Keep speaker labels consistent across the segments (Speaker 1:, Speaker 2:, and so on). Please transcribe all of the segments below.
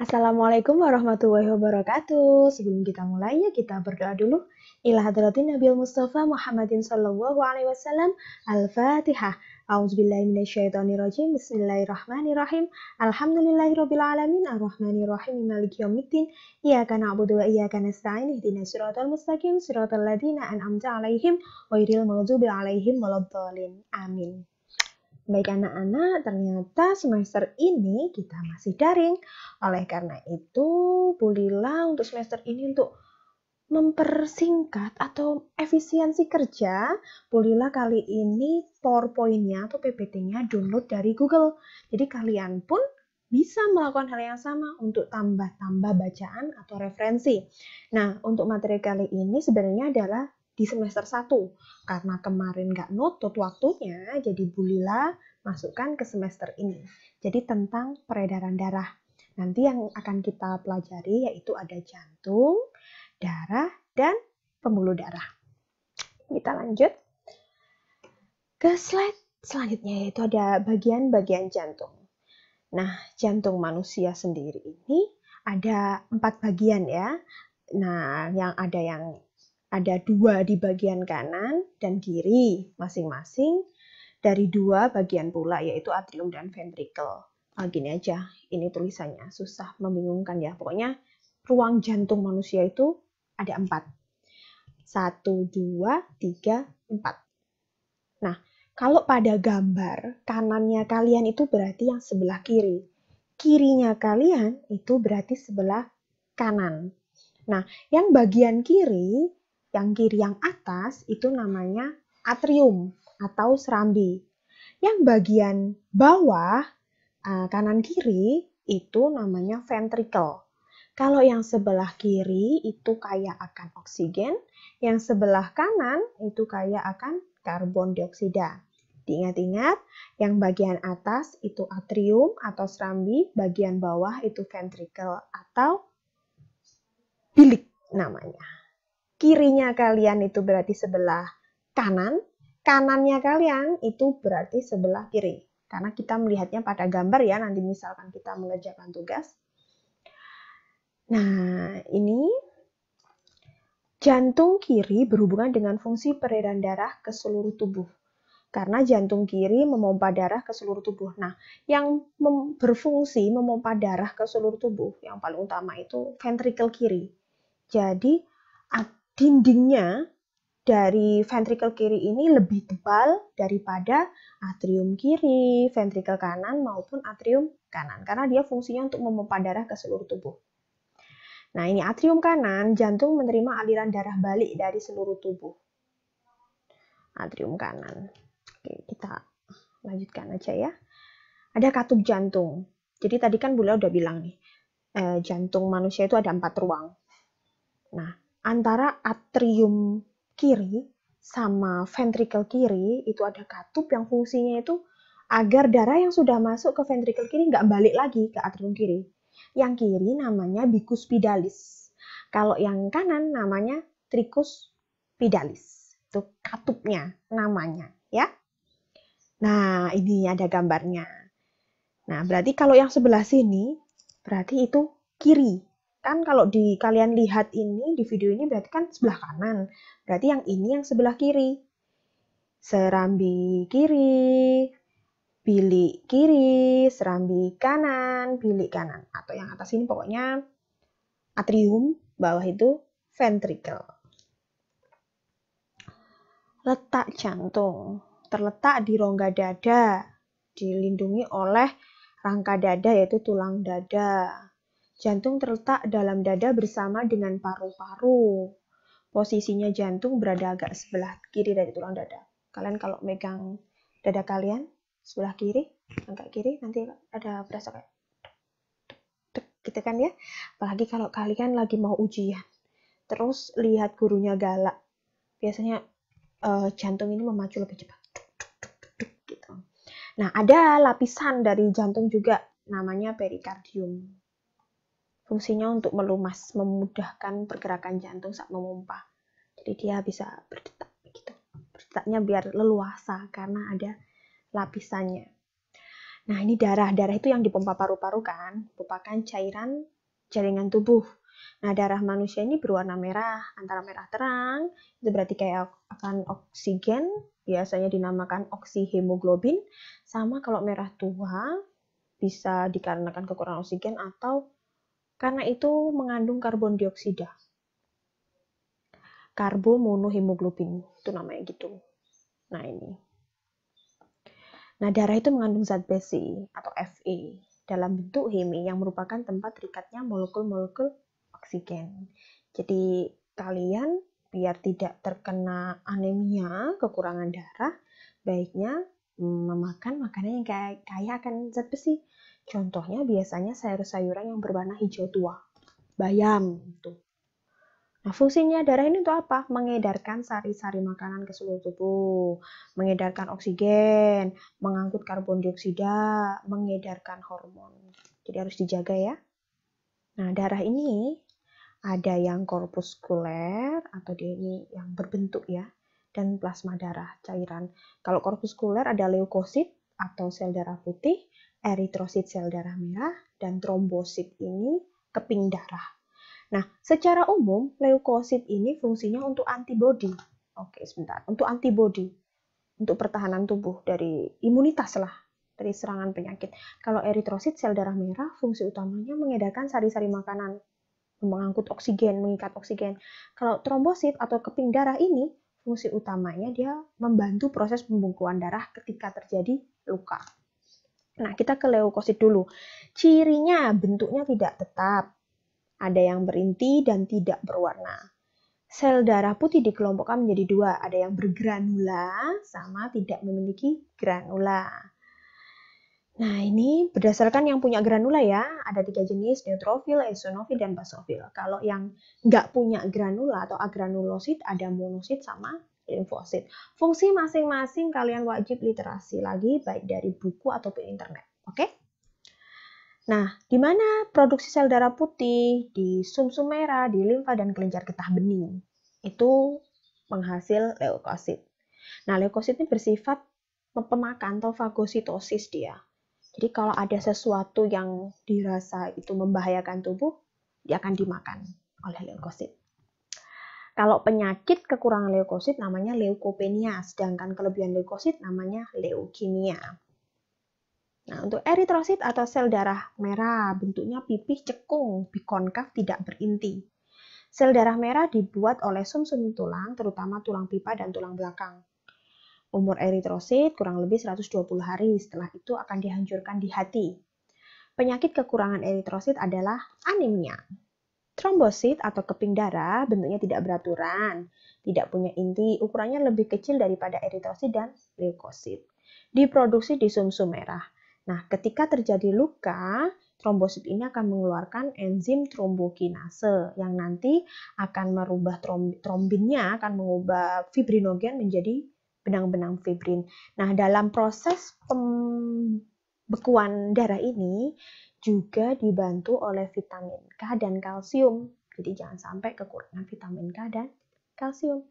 Speaker 1: Assalamualaikum warahmatullahi wabarakatuh. Sebelum kita mulai, ya kita berdoa dulu. Ila hadratin Nabi Mustafa Muhammadin sallallahu alaihi wasallam. Al-Fatihah. A'udzubillahi minasyaitonirrajim. Bismillahirrahmanirrahim. Alhamdulillahirabbil alamin arrahmanirrahim maliki yaumiddin. Iyyaka na'budu wa iyyaka nasta'in. Ihdinash siratal mustaqim, siratal ladzina an'amta 'alaihim ghairil maghdubi 'alaihim waladdallin. Amin. Baik anak-anak, ternyata semester ini kita masih daring. Oleh karena itu, Bu Lila untuk semester ini untuk mempersingkat atau efisiensi kerja, Bu Lila kali ini PowerPoint-nya atau PPT-nya download dari Google. Jadi kalian pun bisa melakukan hal yang sama untuk tambah-tambah bacaan atau referensi. Nah, untuk materi kali ini sebenarnya adalah di semester 1. Karena kemarin nggak nutut waktunya, jadi Bulila masukkan ke semester ini. Jadi tentang peredaran darah. Nanti yang akan kita pelajari yaitu ada jantung, darah, dan pembuluh darah. Kita lanjut ke slide selanjutnya yaitu ada bagian-bagian jantung. Nah, jantung manusia sendiri ini ada empat bagian ya. Nah, yang ada yang ada dua di bagian kanan dan kiri masing-masing dari dua bagian pula yaitu atrium dan ventrikel. Ah, gini aja, ini tulisannya susah membingungkan ya. Pokoknya ruang jantung manusia itu ada empat. Satu, dua, tiga, empat. Nah, kalau pada gambar kanannya kalian itu berarti yang sebelah kiri. Kirinya kalian itu berarti sebelah kanan. Nah, yang bagian kiri yang kiri yang atas itu namanya atrium atau serambi. Yang bagian bawah eh, kanan kiri itu namanya ventricle. Kalau yang sebelah kiri itu kaya akan oksigen, yang sebelah kanan itu kaya akan karbon dioksida. ingat ingat yang bagian atas itu atrium atau serambi, bagian bawah itu ventricle atau bilik namanya kirinya kalian itu berarti sebelah kanan, kanannya kalian itu berarti sebelah kiri. Karena kita melihatnya pada gambar ya, nanti misalkan kita mengerjakan tugas. Nah, ini jantung kiri berhubungan dengan fungsi peredaran darah ke seluruh tubuh. Karena jantung kiri memompa darah ke seluruh tubuh. Nah, yang mem berfungsi memompa darah ke seluruh tubuh, yang paling utama itu ventrikel kiri. Jadi, dindingnya dari ventrikel kiri ini lebih tebal daripada atrium kiri, ventrikel kanan maupun atrium kanan karena dia fungsinya untuk memompa darah ke seluruh tubuh. Nah, ini atrium kanan, jantung menerima aliran darah balik dari seluruh tubuh. Atrium kanan. Oke, kita lanjutkan aja ya. Ada katup jantung. Jadi tadi kan Bula udah bilang nih, eh, jantung manusia itu ada empat ruang. Nah, antara atrium kiri sama ventrikel kiri itu ada katup yang fungsinya itu agar darah yang sudah masuk ke ventrikel kiri nggak balik lagi ke atrium kiri. Yang kiri namanya bicus pidalis. Kalau yang kanan namanya tricus pidalis. Itu katupnya namanya ya. Nah, ini ada gambarnya. Nah, berarti kalau yang sebelah sini berarti itu kiri Kan kalau di kalian lihat ini, di video ini berarti kan sebelah kanan. Berarti yang ini yang sebelah kiri. Serambi kiri, bilik kiri, serambi kanan, bilik kanan. Atau yang atas ini pokoknya atrium, bawah itu ventricle. Letak jantung terletak di rongga dada, dilindungi oleh rangka dada yaitu tulang dada. Jantung terletak dalam dada bersama dengan paru-paru. Posisinya jantung berada agak sebelah kiri dari tulang dada. Kalian kalau megang dada kalian sebelah kiri, angkat kiri, nanti ada berasa kayak gitu kan ya. Apalagi kalau kalian lagi mau ujian. Terus lihat gurunya galak. Biasanya uh, jantung ini memacu lebih cepat. Gitu. Nah, ada lapisan dari jantung juga namanya perikardium. Fungsinya untuk melumas, memudahkan pergerakan jantung saat memompa. Jadi dia bisa berdetak begitu. Berdetaknya biar leluasa karena ada lapisannya. Nah, ini darah. Darah itu yang dipompa paru-paru kan, merupakan cairan jaringan tubuh. Nah, darah manusia ini berwarna merah, antara merah terang, itu berarti kayak akan oksigen, biasanya dinamakan oksihemoglobin, sama kalau merah tua, bisa dikarenakan kekurangan oksigen atau karena itu mengandung karbon dioksida. Karbo monohemoglobin, itu namanya gitu. Nah ini. Nah darah itu mengandung zat besi atau Fe dalam bentuk hemi yang merupakan tempat terikatnya molekul-molekul oksigen. Jadi kalian biar tidak terkena anemia, kekurangan darah, baiknya memakan makanan yang kaya, kaya akan zat besi Contohnya biasanya sayur-sayuran yang berwarna hijau tua, bayam gitu. Nah, fungsinya darah ini untuk apa? Mengedarkan sari-sari makanan ke seluruh tubuh, mengedarkan oksigen, mengangkut karbon dioksida, mengedarkan hormon. Jadi harus dijaga ya. Nah, darah ini ada yang korpuskuler atau dia ini yang berbentuk ya dan plasma darah cairan. Kalau korpuskuler ada leukosit atau sel darah putih, eritrosit sel darah merah, dan trombosit ini keping darah. Nah, secara umum leukosit ini fungsinya untuk antibodi. Oke, sebentar. Untuk antibodi, untuk pertahanan tubuh dari imunitas lah dari serangan penyakit. Kalau eritrosit sel darah merah, fungsi utamanya mengedarkan sari-sari makanan, mengangkut oksigen, mengikat oksigen. Kalau trombosit atau keping darah ini, fungsi utamanya dia membantu proses pembungkuan darah ketika terjadi luka. Nah, kita ke leukosit dulu. Cirinya bentuknya tidak tetap. Ada yang berinti dan tidak berwarna. Sel darah putih dikelompokkan menjadi dua, ada yang bergranula sama tidak memiliki granula. Nah, ini berdasarkan yang punya granula ya, ada tiga jenis, neutrofil, eosinofil, dan basofil. Kalau yang nggak punya granula atau agranulosit, ada monosit sama limfosit. Fungsi masing-masing kalian wajib literasi lagi baik dari buku ataupun internet. Oke? Nah, di mana produksi sel darah putih di sumsum merah, di limfa dan kelenjar getah bening itu menghasil leukosit. Nah, leukosit ini bersifat pemakan atau fagositosis dia. Jadi kalau ada sesuatu yang dirasa itu membahayakan tubuh, dia akan dimakan oleh leukosit. Kalau penyakit kekurangan leukosit namanya leukopenia, sedangkan kelebihan leukosit namanya leukemia. Nah, untuk eritrosit atau sel darah merah bentuknya pipih cekung, bikonkaf tidak berinti. Sel darah merah dibuat oleh sumsum -sum tulang, terutama tulang pipa dan tulang belakang. Umur eritrosit kurang lebih 120 hari, setelah itu akan dihancurkan di hati. Penyakit kekurangan eritrosit adalah anemia. Trombosit atau keping darah bentuknya tidak beraturan, tidak punya inti, ukurannya lebih kecil daripada eritrosit dan leukosit. Diproduksi di sumsum merah. Nah, ketika terjadi luka, trombosit ini akan mengeluarkan enzim trombokinase yang nanti akan merubah trombinnya akan mengubah fibrinogen menjadi benang-benang fibrin. Nah, dalam proses pembekuan darah ini juga dibantu oleh vitamin K dan kalsium. Jadi jangan sampai kekurangan vitamin K dan kalsium.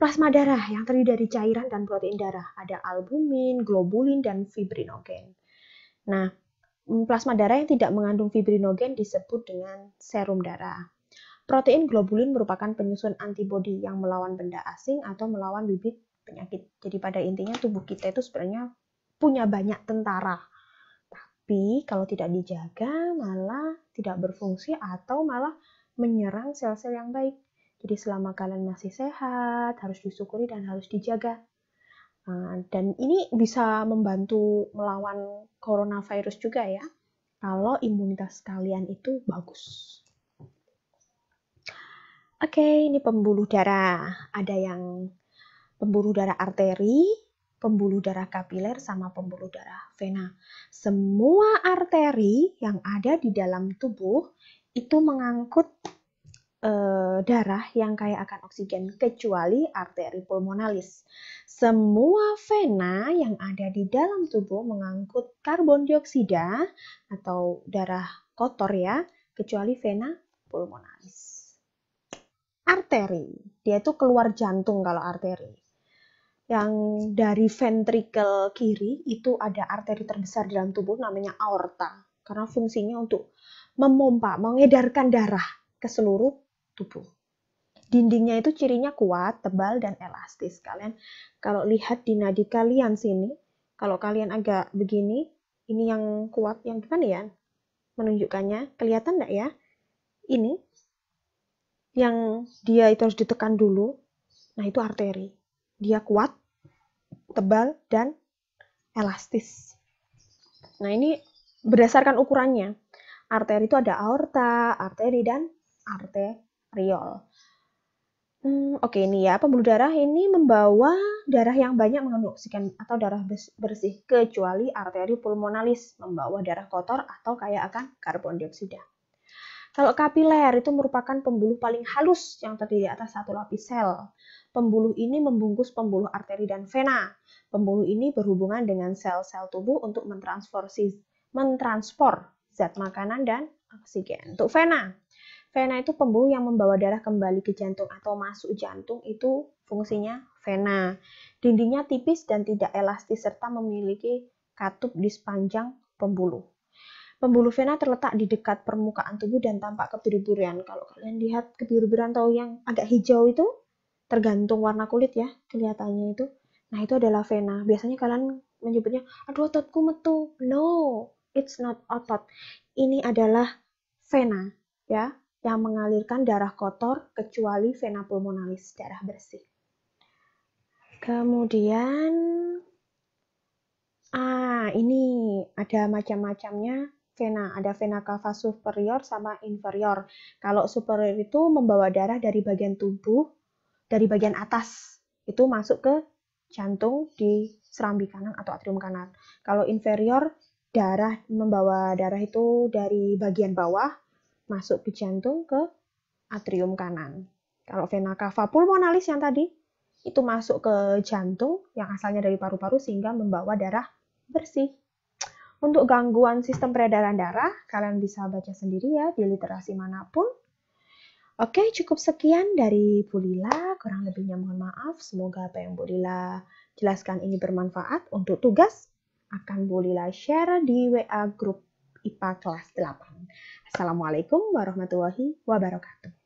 Speaker 1: Plasma darah yang terdiri dari cairan dan protein darah, ada albumin, globulin, dan fibrinogen. Nah, mm, plasma darah yang tidak mengandung fibrinogen disebut dengan serum darah. Protein globulin merupakan penyusun antibodi yang melawan benda asing atau melawan bibit penyakit. Jadi pada intinya tubuh kita itu sebenarnya punya banyak tentara tapi kalau tidak dijaga malah tidak berfungsi atau malah menyerang sel-sel yang baik. Jadi selama kalian masih sehat harus disyukuri dan harus dijaga. Ah, dan ini bisa membantu melawan coronavirus juga ya, kalau imunitas kalian itu bagus. Oke, ini pembuluh darah. Ada yang pembuluh darah arteri, pembuluh darah kapiler sama pembuluh darah vena. Semua arteri yang ada di dalam tubuh itu mengangkut e, darah yang kaya akan oksigen kecuali arteri pulmonalis. Semua vena yang ada di dalam tubuh mengangkut karbon dioksida atau darah kotor ya, kecuali vena pulmonalis. Arteri, dia itu keluar jantung kalau arteri yang dari ventrikel kiri itu ada arteri terbesar dalam tubuh namanya aorta karena fungsinya untuk memompa, mengedarkan darah ke seluruh tubuh. Dindingnya itu cirinya kuat, tebal dan elastis. Kalian kalau lihat di nadi kalian sini, kalau kalian agak begini, ini yang kuat yang gimana ya? Menunjukkannya kelihatan enggak ya? Ini yang dia itu harus ditekan dulu. Nah, itu arteri. Dia kuat, tebal, dan elastis. Nah, ini berdasarkan ukurannya. Arteri itu ada aorta, arteri, dan arteriol. Hmm, Oke, okay, ini ya, pembuluh darah ini membawa darah yang banyak mengandung oksigen atau darah bersih, kecuali arteri pulmonalis membawa darah kotor atau kaya akan karbon dioksida. Kalau kapiler itu merupakan pembuluh paling halus yang terdiri atas satu lapis sel. Pembuluh ini membungkus pembuluh arteri dan vena. Pembuluh ini berhubungan dengan sel-sel tubuh untuk mentransporsi, mentranspor zat makanan dan oksigen. Untuk vena, vena itu pembuluh yang membawa darah kembali ke jantung atau masuk jantung itu fungsinya vena. Dindingnya tipis dan tidak elastis serta memiliki katup di sepanjang pembuluh. Pembuluh vena terletak di dekat permukaan tubuh dan tampak kebiru-biruan. Kalau kalian lihat kebiru-biruan atau yang agak hijau itu, tergantung warna kulit ya kelihatannya itu. Nah, itu adalah vena. Biasanya kalian menyebutnya, aduh ototku metu. No, it's not otot. Ini adalah vena ya yang mengalirkan darah kotor kecuali vena pulmonalis, darah bersih. Kemudian, ah ini ada macam-macamnya vena. Ada vena cava superior sama inferior. Kalau superior itu membawa darah dari bagian tubuh, dari bagian atas. Itu masuk ke jantung di serambi kanan atau atrium kanan. Kalau inferior, darah membawa darah itu dari bagian bawah masuk ke jantung ke atrium kanan. Kalau vena cava pulmonalis yang tadi itu masuk ke jantung yang asalnya dari paru-paru sehingga membawa darah bersih untuk gangguan sistem peredaran darah, kalian bisa baca sendiri ya di literasi manapun. Oke, cukup sekian dari Bu Lila. Kurang lebihnya mohon maaf. Semoga apa yang Bu Lila jelaskan ini bermanfaat untuk tugas. Akan Bu Lila share di WA grup IPA kelas 8. Assalamualaikum warahmatullahi wabarakatuh.